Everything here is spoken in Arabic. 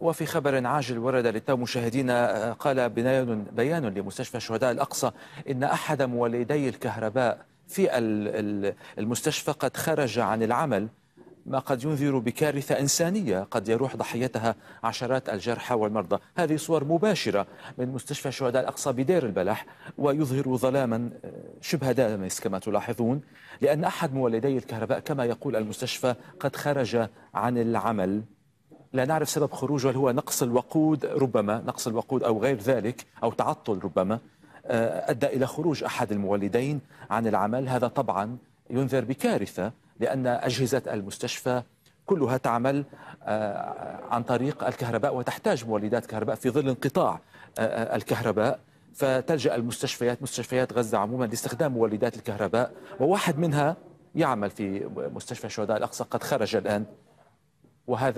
وفي خبر عاجل ورد للتو مشاهدينا آه، قال بيان بيان لمستشفى شهداء الاقصى ان احد مولدي الكهرباء في المستشفى قد خرج عن العمل ما قد ينذر بكارثة إنسانية قد يروح ضحيتها عشرات الجرحى والمرضى هذه صور مباشرة من مستشفى شهداء الأقصى بدير البلح ويظهر ظلاما آه، شبه دامس كما تلاحظون لأن أحد مولدي الكهرباء كما يقول المستشفى قد خرج عن العمل لا نعرف سبب خروجه هل هو نقص الوقود ربما نقص الوقود أو غير ذلك أو تعطل ربما آه، أدى إلى خروج أحد المولدين عن العمل هذا طبعا ينذر بكارثة لأن أجهزة المستشفى كلها تعمل آه، عن طريق الكهرباء وتحتاج مولدات كهرباء في ظل انقطاع آه، الكهرباء فتلجأ المستشفيات مستشفيات غزة عموما لاستخدام مولدات الكهرباء وواحد منها يعمل في مستشفى شهداء الأقصى قد خرج الآن وهذا